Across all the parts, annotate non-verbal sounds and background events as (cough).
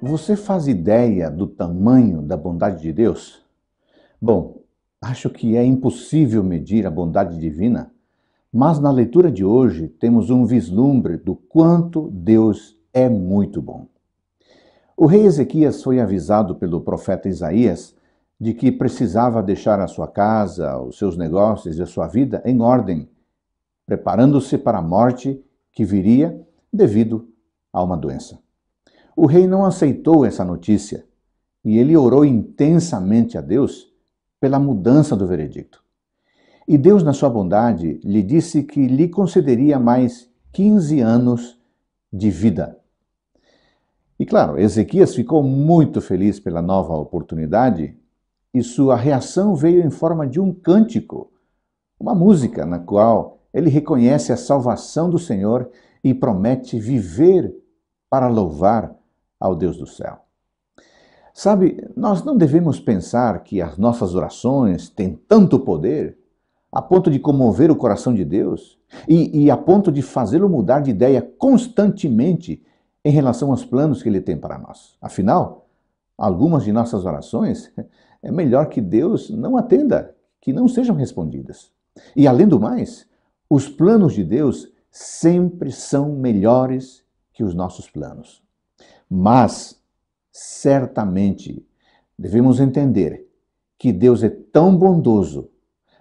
Você faz ideia do tamanho da bondade de Deus? Bom, acho que é impossível medir a bondade divina, mas na leitura de hoje temos um vislumbre do quanto Deus é muito bom. O rei Ezequias foi avisado pelo profeta Isaías de que precisava deixar a sua casa, os seus negócios e a sua vida em ordem, preparando-se para a morte que viria devido a uma doença. O rei não aceitou essa notícia e ele orou intensamente a Deus pela mudança do veredicto. E Deus, na sua bondade, lhe disse que lhe concederia mais 15 anos de vida. E claro, Ezequias ficou muito feliz pela nova oportunidade e sua reação veio em forma de um cântico, uma música na qual ele reconhece a salvação do Senhor e promete viver para louvar ao Deus do céu. Sabe, nós não devemos pensar que as nossas orações têm tanto poder a ponto de comover o coração de Deus e, e a ponto de fazê-lo mudar de ideia constantemente em relação aos planos que ele tem para nós. Afinal, algumas de nossas orações (laughs) é melhor que Deus não atenda, que não sejam respondidas. E além do mais, os planos de Deus sempre são melhores que os nossos planos. Mas, certamente, devemos entender que Deus é tão bondoso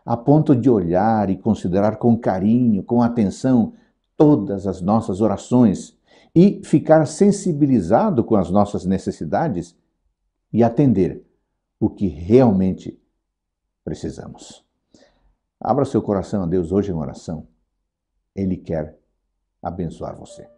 a ponto de olhar e considerar com carinho, com atenção, todas as nossas orações e ficar sensibilizado com as nossas necessidades e atender o que realmente precisamos. Abra seu coração a Deus hoje em oração. Ele quer abençoar você.